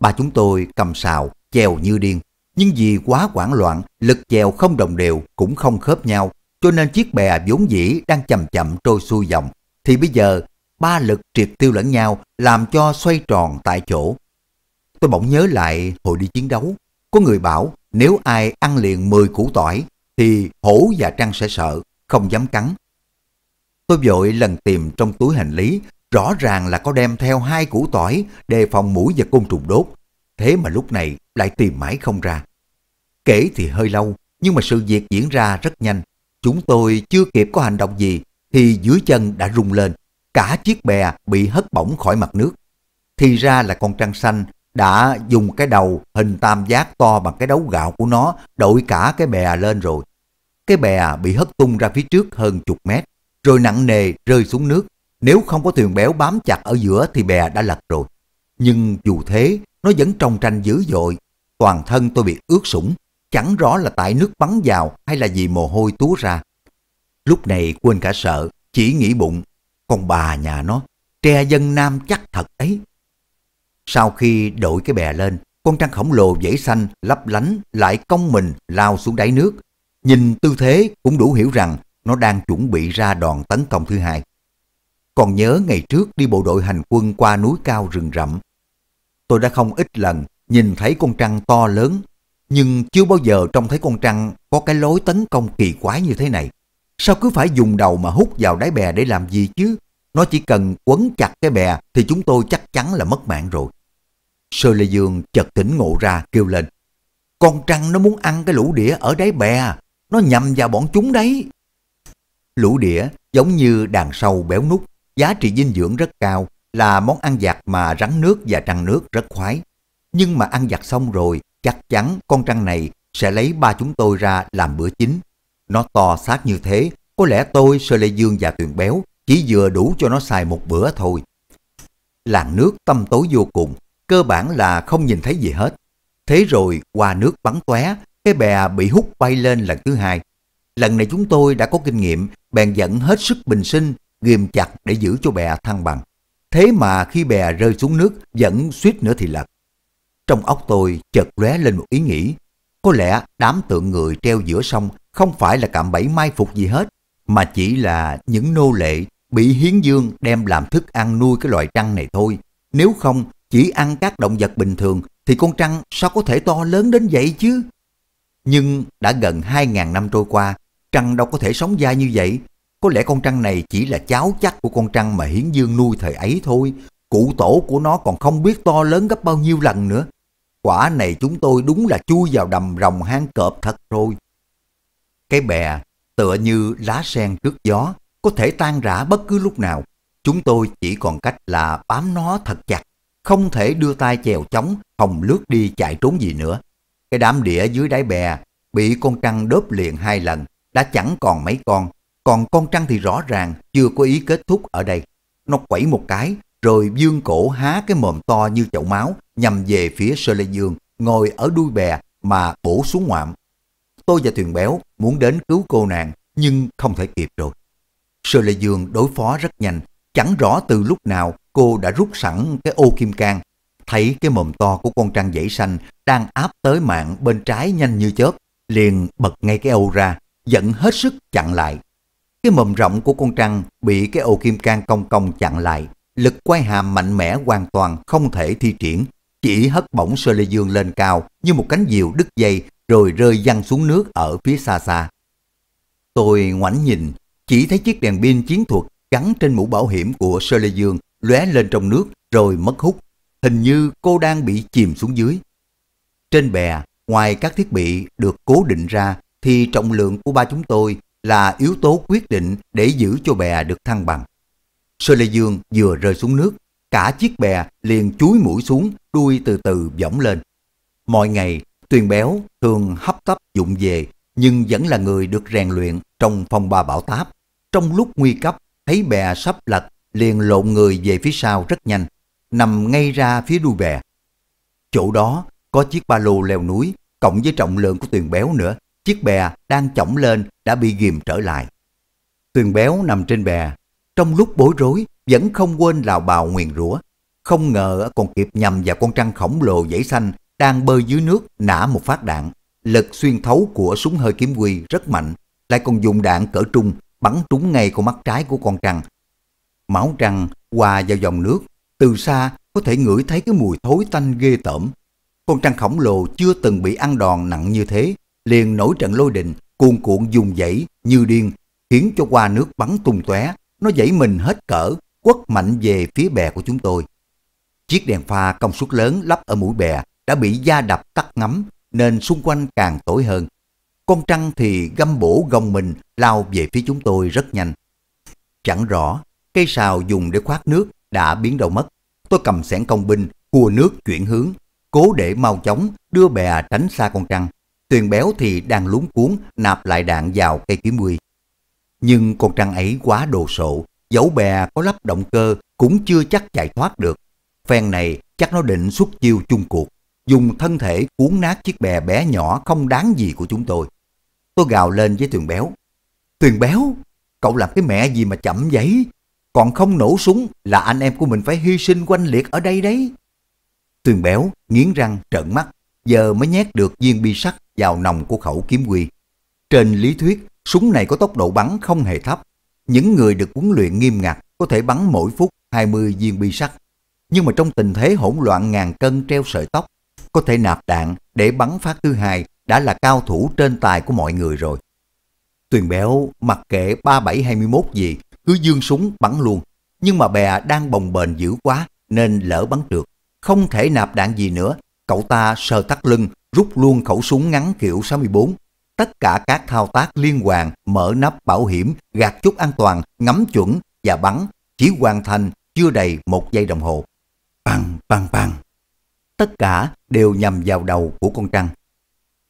Ba chúng tôi cầm xào, chèo như điên, nhưng vì quá hoảng loạn, lực chèo không đồng đều cũng không khớp nhau, cho nên chiếc bè vốn dĩ đang chậm chậm trôi xuôi dòng, thì bây giờ ba lực triệt tiêu lẫn nhau làm cho xoay tròn tại chỗ. Tôi bỗng nhớ lại hồi đi chiến đấu, có người bảo nếu ai ăn liền 10 củ tỏi thì hổ và trăng sẽ sợ, không dám cắn. Tôi vội lần tìm trong túi hành lý, rõ ràng là có đem theo hai củ tỏi đề phòng mũi và côn trùng đốt. Thế mà lúc này lại tìm mãi không ra. Kể thì hơi lâu, nhưng mà sự việc diễn ra rất nhanh. Chúng tôi chưa kịp có hành động gì thì dưới chân đã rung lên, cả chiếc bè bị hất bổng khỏi mặt nước. Thì ra là con trăng xanh đã dùng cái đầu hình tam giác to bằng cái đấu gạo của nó đội cả cái bè lên rồi. Cái bè bị hất tung ra phía trước hơn chục mét, rồi nặng nề rơi xuống nước. Nếu không có thuyền béo bám chặt ở giữa thì bè đã lật rồi. Nhưng dù thế, nó vẫn trong tranh dữ dội. Toàn thân tôi bị ướt sũng, chẳng rõ là tại nước bắn vào hay là vì mồ hôi túa ra. Lúc này quên cả sợ, chỉ nghĩ bụng con bà nhà nó, tre dân nam chắc thật ấy. Sau khi đội cái bè lên, con trăng khổng lồ dễ xanh lấp lánh lại cong mình lao xuống đáy nước. Nhìn tư thế cũng đủ hiểu rằng nó đang chuẩn bị ra đòn tấn công thứ hai. Còn nhớ ngày trước đi bộ đội hành quân qua núi cao rừng rậm. Tôi đã không ít lần nhìn thấy con trăng to lớn, nhưng chưa bao giờ trông thấy con trăng có cái lối tấn công kỳ quái như thế này. Sao cứ phải dùng đầu mà hút vào đáy bè để làm gì chứ? Nó chỉ cần quấn chặt cái bè thì chúng tôi chắc chắn là mất mạng rồi. Sơ Lê Dương chợt tỉnh ngộ ra kêu lên. Con trăng nó muốn ăn cái lũ đĩa ở đáy bè. Nó nhầm vào bọn chúng đấy. Lũ đĩa giống như đàn sâu béo nút, giá trị dinh dưỡng rất cao, là món ăn giặt mà rắn nước và trăng nước rất khoái. Nhưng mà ăn giặt xong rồi, chắc chắn con trăng này sẽ lấy ba chúng tôi ra làm bữa chính nó to xác như thế, có lẽ tôi Sơ Lê Dương và Tuyền Béo chỉ vừa đủ cho nó xài một bữa thôi. làng nước tâm tối vô cùng, cơ bản là không nhìn thấy gì hết. Thế rồi qua nước bắn tóe, cái bè bị hút bay lên lần thứ hai. Lần này chúng tôi đã có kinh nghiệm, bèn dẫn hết sức bình sinh, ghim chặt để giữ cho bè thăng bằng. Thế mà khi bè rơi xuống nước, vẫn suýt nữa thì lật. Trong óc tôi chợt lóe lên một ý nghĩ, có lẽ đám tượng người treo giữa sông không phải là cạm bẫy mai phục gì hết, mà chỉ là những nô lệ bị hiến dương đem làm thức ăn nuôi cái loài trăng này thôi. Nếu không, chỉ ăn các động vật bình thường thì con trăng sao có thể to lớn đến vậy chứ? Nhưng đã gần 2.000 năm trôi qua, trăng đâu có thể sống dai như vậy. Có lẽ con trăng này chỉ là cháu chắc của con trăng mà Hiến Dương nuôi thời ấy thôi. Cụ tổ của nó còn không biết to lớn gấp bao nhiêu lần nữa. Quả này chúng tôi đúng là chui vào đầm rồng hang cọp thật rồi. Cái bè tựa như lá sen trước gió, có thể tan rã bất cứ lúc nào. Chúng tôi chỉ còn cách là bám nó thật chặt, không thể đưa tay chèo chống hồng lướt đi chạy trốn gì nữa. Cái đám đĩa dưới đáy bè bị con trăng đớp liền hai lần, đã chẳng còn mấy con, còn con trăng thì rõ ràng chưa có ý kết thúc ở đây. Nó quẩy một cái, rồi dương cổ há cái mồm to như chậu máu nhằm về phía Sơ Lê Dương, ngồi ở đuôi bè mà bổ xuống ngoạm tôi và Tuyền Béo muốn đến cứu cô nàng nhưng không thể kịp rồi. Sơ Lê Dương đối phó rất nhanh, chẳng rõ từ lúc nào cô đã rút sẵn cái ô kim cang. Thấy cái mồm to của con trăng dãy xanh đang áp tới mạng bên trái nhanh như chớp, liền bật ngay cái ô ra, giận hết sức chặn lại. Cái mồm rộng của con trăng bị cái ô kim cang cong cong chặn lại, lực quay hàm mạnh mẽ hoàn toàn không thể thi triển, chỉ hất bổng Sơ Lê Dương lên cao như một cánh diều đứt dây rồi rơi văng xuống nước ở phía xa xa. Tôi ngoảnh nhìn, chỉ thấy chiếc đèn pin chiến thuật gắn trên mũ bảo hiểm của Sơ Lê Dương lóe lên trong nước rồi mất hút. Hình như cô đang bị chìm xuống dưới. Trên bè, ngoài các thiết bị được cố định ra, thì trọng lượng của ba chúng tôi là yếu tố quyết định để giữ cho bè được thăng bằng. Sơ Lê Dương vừa rơi xuống nước, cả chiếc bè liền chúi mũi xuống, đuôi từ từ võng lên. Mọi ngày Tuyền Béo thường hấp tấp dụng về, nhưng vẫn là người được rèn luyện trong phong ba bảo táp. Trong lúc nguy cấp, thấy bè sắp lật, liền lộn người về phía sau rất nhanh, nằm ngay ra phía đuôi bè. Chỗ đó có chiếc ba lô leo núi, cộng với trọng lượng của Tuyền Béo nữa, chiếc bè đang chổng lên đã bị ghìm trở lại. Tuyền Béo nằm trên bè, trong lúc bối rối vẫn không quên lào bào nguyền rủa. Không ngờ còn kịp nhầm vào con trăng khổng lồ dãy xanh đang bơi dưới nước nã một phát đạn, lực xuyên thấu của súng hơi kiếm quy rất mạnh, lại còn dùng đạn cỡ trung bắn trúng ngay con mắt trái của con trăng. Máu trăng hòa vào dòng nước, từ xa có thể ngửi thấy cái mùi thối tanh ghê tởm. Con trăng khổng lồ chưa từng bị ăn đòn nặng như thế, liền nổi trận lôi đình, cuồn cuộn dùng dãy như điên, khiến cho qua nước bắn tung tóe, nó dãy mình hết cỡ, quất mạnh về phía bè của chúng tôi. Chiếc đèn pha công suất lớn lắp ở mũi bè đã bị da đập tắt ngấm nên xung quanh càng tối hơn. Con trăng thì găm bổ gồng mình lao về phía chúng tôi rất nhanh. Chẳng rõ, cây sào dùng để khoát nước đã biến đâu mất. Tôi cầm sẻn công binh, cua nước chuyển hướng, cố để mau chóng đưa bè tránh xa con trăng. Tuyền béo thì đang lúng cuốn nạp lại đạn vào cây kiếm mười. Nhưng con trăng ấy quá đồ sộ, dấu bè có lắp động cơ cũng chưa chắc chạy thoát được. Phen này chắc nó định xuất chiêu chung cuộc dùng thân thể cuốn nát chiếc bè bé nhỏ không đáng gì của chúng tôi. Tôi gào lên với Tuyền Béo. Tuyền Béo, cậu làm cái mẹ gì mà chậm vậy? Còn không nổ súng là anh em của mình phải hy sinh quanh liệt ở đây đấy. Tuyền Béo nghiến răng trợn mắt, giờ mới nhét được viên bi sắt vào nòng của khẩu kiếm quy. Trên lý thuyết, súng này có tốc độ bắn không hề thấp. Những người được huấn luyện nghiêm ngặt có thể bắn mỗi phút 20 viên bi sắt. Nhưng mà trong tình thế hỗn loạn ngàn cân treo sợi tóc, có thể nạp đạn để bắn phát thứ hai đã là cao thủ trên tài của mọi người rồi. Tuyền Béo mặc kệ 3721 gì, cứ dương súng bắn luôn. Nhưng mà bè đang bồng bềnh dữ quá nên lỡ bắn trượt. Không thể nạp đạn gì nữa, cậu ta sờ tắt lưng, rút luôn khẩu súng ngắn kiểu 64. Tất cả các thao tác liên hoàn, mở nắp bảo hiểm, gạt chút an toàn, ngắm chuẩn và bắn chỉ hoàn thành chưa đầy một giây đồng hồ. Bằng, bằng, bằng. Tất cả đều nhằm vào đầu của con trăng.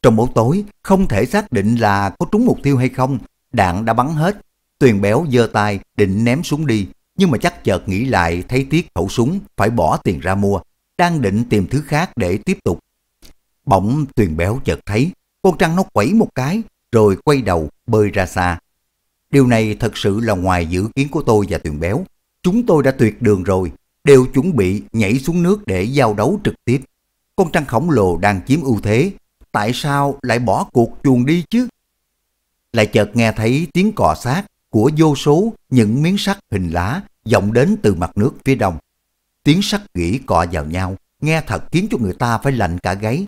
Trong bóng tối, không thể xác định là có trúng mục tiêu hay không, đạn đã bắn hết. Tuyền béo giơ tay định ném súng đi, nhưng mà chắc chợt nghĩ lại thấy tiếc khẩu súng phải bỏ tiền ra mua, đang định tìm thứ khác để tiếp tục. Bỗng Tuyền béo chợt thấy con trăng nó quẩy một cái rồi quay đầu bơi ra xa. Điều này thật sự là ngoài dự kiến của tôi và Tuyền béo. Chúng tôi đã tuyệt đường rồi, đều chuẩn bị nhảy xuống nước để giao đấu trực tiếp con trăng khổng lồ đang chiếm ưu thế, tại sao lại bỏ cuộc chuồn đi chứ? Lại chợt nghe thấy tiếng cọ sát của vô số những miếng sắt hình lá vọng đến từ mặt nước phía đông. Tiếng sắt gỉ cọ vào nhau, nghe thật khiến cho người ta phải lạnh cả gáy.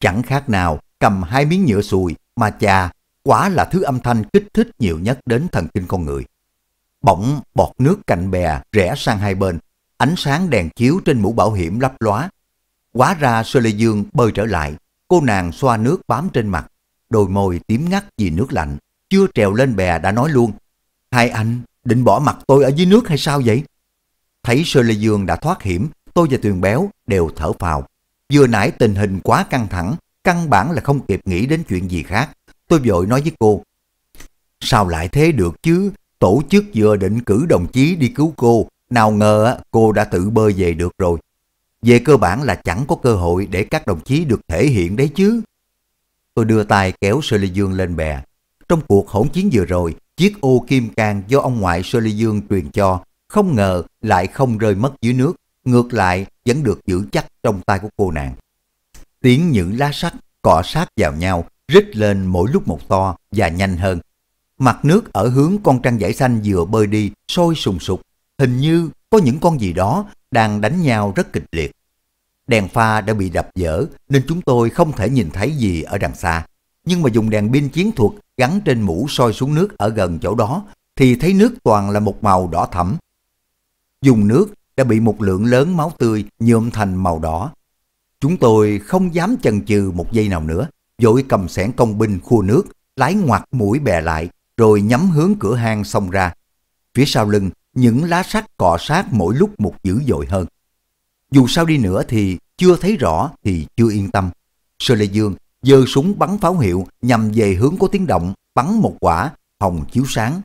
Chẳng khác nào cầm hai miếng nhựa sùi mà chà, quả là thứ âm thanh kích thích nhiều nhất đến thần kinh con người. Bỗng bọt nước cạnh bè rẽ sang hai bên, ánh sáng đèn chiếu trên mũ bảo hiểm lấp loá. Quá ra Sơ Lê Dương bơi trở lại, cô nàng xoa nước bám trên mặt, đôi môi tím ngắt vì nước lạnh, chưa trèo lên bè đã nói luôn. Hai anh định bỏ mặt tôi ở dưới nước hay sao vậy? Thấy Sơ Lê Dương đã thoát hiểm, tôi và Tuyền Béo đều thở phào. Vừa nãy tình hình quá căng thẳng, căn bản là không kịp nghĩ đến chuyện gì khác. Tôi vội nói với cô, sao lại thế được chứ? Tổ chức vừa định cử đồng chí đi cứu cô, nào ngờ cô đã tự bơi về được rồi. Về cơ bản là chẳng có cơ hội để các đồng chí được thể hiện đấy chứ. Tôi đưa tay kéo Sơ Lê Dương lên bè. Trong cuộc hỗn chiến vừa rồi, chiếc ô kim cang do ông ngoại Sơ Lê Dương truyền cho, không ngờ lại không rơi mất dưới nước, ngược lại vẫn được giữ chắc trong tay của cô nàng. Tiếng những lá sắt cọ sát vào nhau, rít lên mỗi lúc một to và nhanh hơn. Mặt nước ở hướng con trăng giải xanh vừa bơi đi, sôi sùng sục. Hình như có những con gì đó đang đánh nhau rất kịch liệt. Đèn pha đã bị đập dở nên chúng tôi không thể nhìn thấy gì ở đằng xa. Nhưng mà dùng đèn pin chiến thuật gắn trên mũ soi xuống nước ở gần chỗ đó thì thấy nước toàn là một màu đỏ thẫm. Dùng nước đã bị một lượng lớn máu tươi nhuộm thành màu đỏ. Chúng tôi không dám chần chừ một giây nào nữa, vội cầm sẻn công binh khu nước, lái ngoặt mũi bè lại, rồi nhắm hướng cửa hang xông ra. Phía sau lưng những lá sắt cọ sát mỗi lúc một dữ dội hơn. Dù sao đi nữa thì chưa thấy rõ thì chưa yên tâm. Sơ Lê Dương giơ súng bắn pháo hiệu nhằm về hướng có tiếng động, bắn một quả, hồng chiếu sáng.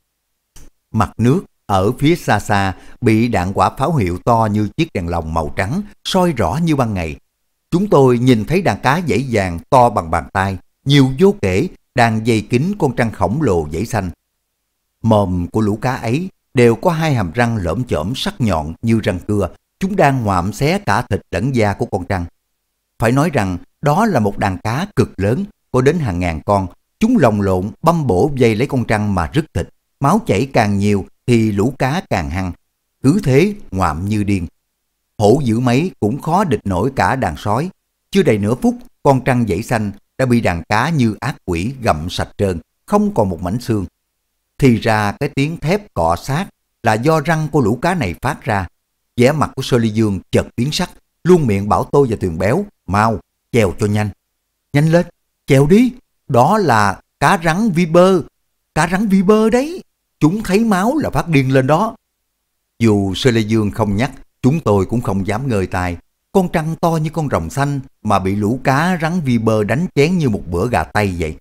Mặt nước ở phía xa xa bị đạn quả pháo hiệu to như chiếc đèn lồng màu trắng, soi rõ như ban ngày. Chúng tôi nhìn thấy đàn cá dãy vàng to bằng bàn tay, nhiều vô kể đang dây kín con trăng khổng lồ dãy xanh. Mồm của lũ cá ấy đều có hai hàm răng lõm chõm sắc nhọn như răng cưa, chúng đang ngoạm xé cả thịt lẫn da của con trăng. Phải nói rằng đó là một đàn cá cực lớn, có đến hàng ngàn con, chúng lồng lộn băm bổ dây lấy con trăng mà rứt thịt, máu chảy càng nhiều thì lũ cá càng hăng, cứ thế ngoạm như điên. Hổ giữ mấy cũng khó địch nổi cả đàn sói, chưa đầy nửa phút con trăng dãy xanh đã bị đàn cá như ác quỷ gặm sạch trơn, không còn một mảnh xương. Thì ra cái tiếng thép cọ sát là do răng của lũ cá này phát ra. vẻ mặt của Sơ Ly Dương chợt biến sắc, luôn miệng bảo tôi và Tường Béo, mau, chèo cho nhanh. Nhanh lên, chèo đi, đó là cá rắn viper, cá rắn viper đấy, chúng thấy máu là phát điên lên đó. Dù Sơ Lê Dương không nhắc, chúng tôi cũng không dám ngơi tài. Con trăng to như con rồng xanh mà bị lũ cá rắn viper đánh chén như một bữa gà tây vậy.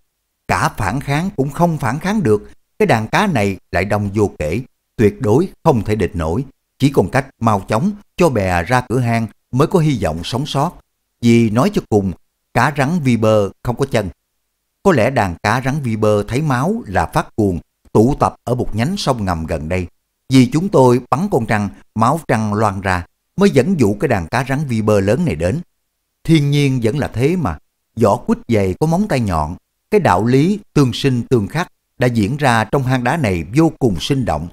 Cả phản kháng cũng không phản kháng được cái đàn cá này lại đông vô kể, tuyệt đối không thể địch nổi, chỉ còn cách mau chóng cho bè ra cửa hang mới có hy vọng sống sót. Vì nói cho cùng, cá rắn vi bơ không có chân. Có lẽ đàn cá rắn vi bơ thấy máu là phát cuồng, tụ tập ở một nhánh sông ngầm gần đây. Vì chúng tôi bắn con trăng, máu trăng loan ra, mới dẫn dụ cái đàn cá rắn vi bơ lớn này đến. Thiên nhiên vẫn là thế mà, vỏ quýt dày có móng tay nhọn, cái đạo lý tương sinh tương khắc đã diễn ra trong hang đá này vô cùng sinh động.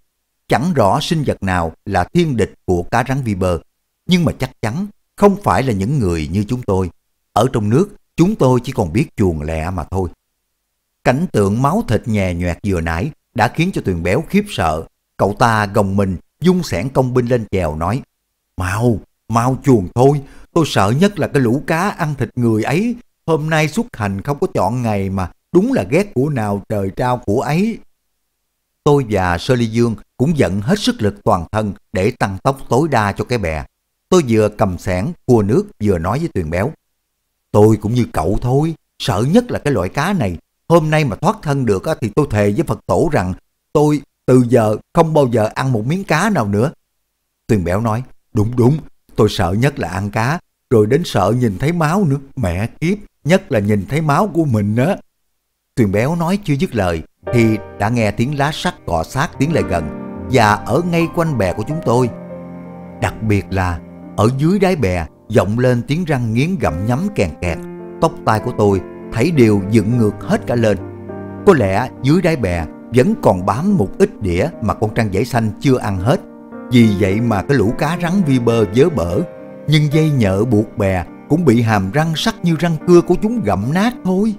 Chẳng rõ sinh vật nào là thiên địch của cá rắn vi viper, nhưng mà chắc chắn không phải là những người như chúng tôi. Ở trong nước, chúng tôi chỉ còn biết chuồn lẹ mà thôi. Cảnh tượng máu thịt nhè nhoẹt vừa nãy đã khiến cho thuyền Béo khiếp sợ. Cậu ta gồng mình, dung sẻn công binh lên chèo nói, Mau, mau chuồn thôi, tôi sợ nhất là cái lũ cá ăn thịt người ấy. Hôm nay xuất hành không có chọn ngày mà đúng là ghét của nào trời trao của ấy. Tôi và Sơ Ly Dương cũng dẫn hết sức lực toàn thân để tăng tốc tối đa cho cái bè. Tôi vừa cầm sẻn, cua nước vừa nói với Tuyền Béo. Tôi cũng như cậu thôi, sợ nhất là cái loại cá này. Hôm nay mà thoát thân được thì tôi thề với Phật Tổ rằng tôi từ giờ không bao giờ ăn một miếng cá nào nữa. Tuyền Béo nói, đúng đúng, tôi sợ nhất là ăn cá, rồi đến sợ nhìn thấy máu nữa. Mẹ kiếp, nhất là nhìn thấy máu của mình á. Tuyền béo nói chưa dứt lời thì đã nghe tiếng lá sắt cọ sát tiếng lại gần và ở ngay quanh bè của chúng tôi. Đặc biệt là ở dưới đáy bè vọng lên tiếng răng nghiến gặm nhắm kèn kẹt. Tóc tai của tôi thấy đều dựng ngược hết cả lên. Có lẽ dưới đáy bè vẫn còn bám một ít đĩa mà con trăng dãy xanh chưa ăn hết. Vì vậy mà cái lũ cá rắn vi bơ dớ bở, nhưng dây nhợ buộc bè cũng bị hàm răng sắc như răng cưa của chúng gặm nát thôi.